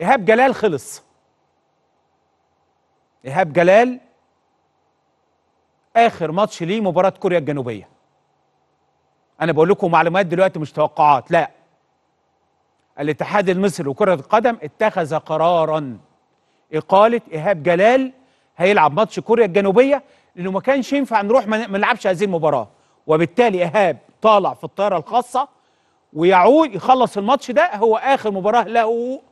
ايهاب جلال خلص ايهاب جلال اخر ماتش ليه مباراه كوريا الجنوبيه انا بقول لكم معلومات دلوقتي مش توقعات لا الاتحاد المصري لكره القدم اتخذ قرارا اقاله ايهاب جلال هيلعب ماتش كوريا الجنوبيه لانه ما كانش ينفع نروح ما نلعبش هذه المباراه وبالتالي ايهاب طالع في الطياره الخاصه ويعود يخلص الماتش ده هو اخر مباراه له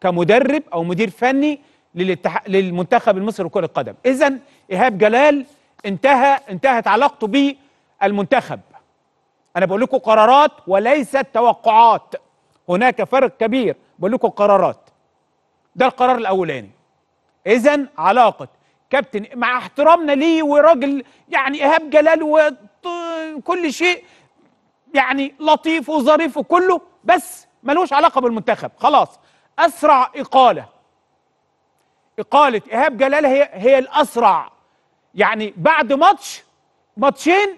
كمدرب او مدير فني للتح... للمنتخب المصري لكره القدم اذا ايهاب جلال انتهى انتهت علاقته بالمنتخب انا بقول لكم قرارات وليست توقعات هناك فرق كبير بقول لكم قرارات ده القرار الاولاني اذا علاقه كابتن مع احترامنا ليه وراجل يعني ايهاب جلال وكل شيء يعني لطيف وظريف وكله بس ملوش علاقه بالمنتخب خلاص اسرع اقاله اقاله ايهاب جلال هي هي الاسرع يعني بعد ماتش ماتشين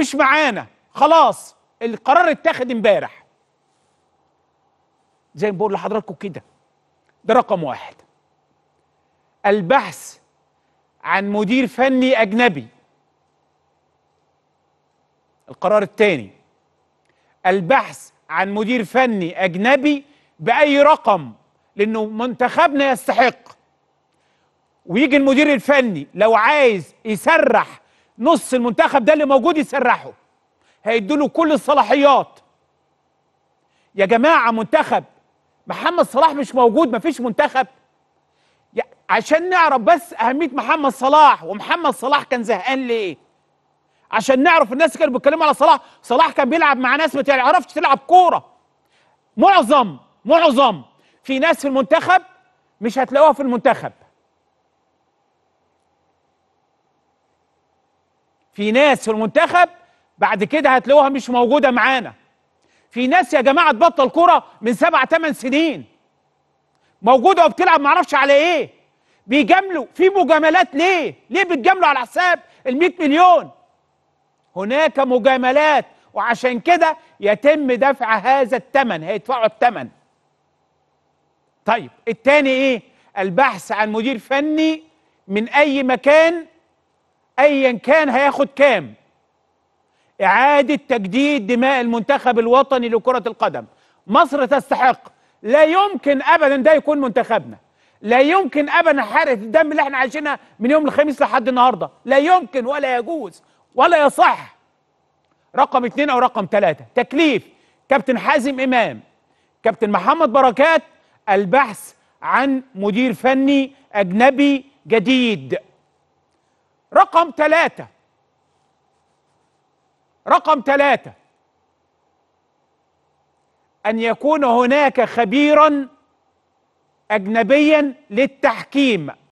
مش معانا خلاص القرار اتاخد امبارح زي ما بقول لحضراتكم كده ده رقم واحد البحث عن مدير فني اجنبي القرار الثاني البحث عن مدير فني اجنبي باي رقم لانه منتخبنا يستحق ويجي المدير الفني لو عايز يسرح نص المنتخب ده اللي موجود يسرحه هيدوا له كل الصلاحيات يا جماعه منتخب محمد صلاح مش موجود مفيش منتخب عشان نعرف بس اهميه محمد صلاح ومحمد صلاح كان زهقان ليه عشان نعرف الناس كانوا بيتكلموا على صلاح صلاح كان بيلعب مع ناس ما تعرفش تلعب كوره معظم معظم في ناس في المنتخب مش هتلاقوها في المنتخب في ناس في المنتخب بعد كده هتلاقوها مش موجوده معانا في ناس يا جماعه تبطل كره من سبع ثمان سنين موجوده وبتلعب معرفش على ايه بيجاملوا في مجاملات ليه ليه بتجاملوا على حساب ال مليون هناك مجاملات وعشان كده يتم دفع هذا الثمن هيدفعوا الثمن طيب التاني ايه البحث عن مدير فني من اي مكان ايا كان هياخد كام اعاده تجديد دماء المنتخب الوطني لكره القدم مصر تستحق لا يمكن ابدا ده يكون منتخبنا لا يمكن ابدا حرقه الدم اللي احنا عايشينها من يوم الخميس لحد النهارده لا يمكن ولا يجوز ولا يصح رقم اثنين او رقم ثلاثه تكليف كابتن حازم امام كابتن محمد بركات البحث عن مدير فني أجنبي جديد رقم ثلاثة رقم ثلاثة أن يكون هناك خبيرا أجنبيا للتحكيم